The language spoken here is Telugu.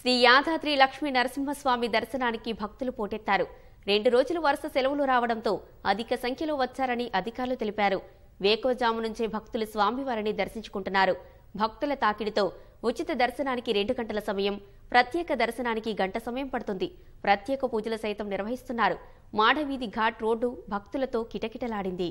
శ్రీ యాదాద్రి లక్ష్మీ నరసింహస్వామి దర్శనానికి భక్తులు పోటెత్తారు రెండు రోజులు వరుస సెలవులు రావడంతో అధిక సంఖ్యలో వచ్చారని అధికారులు తెలిపారు వేకువజాము నుంచే భక్తులు స్వామివారిని దర్శించుకుంటున్నారు భక్తుల తాకిడితో ఉచిత దర్శనానికి రెండు గంటల సమయం ప్రత్యేక దర్శనానికి గంట సమయం పడుతుంది ప్రత్యేక పూజలు సైతం నిర్వహిస్తున్నారు మాడవీధి ఘాట్ రోడ్డు భక్తులతో కిటకిటలాడింది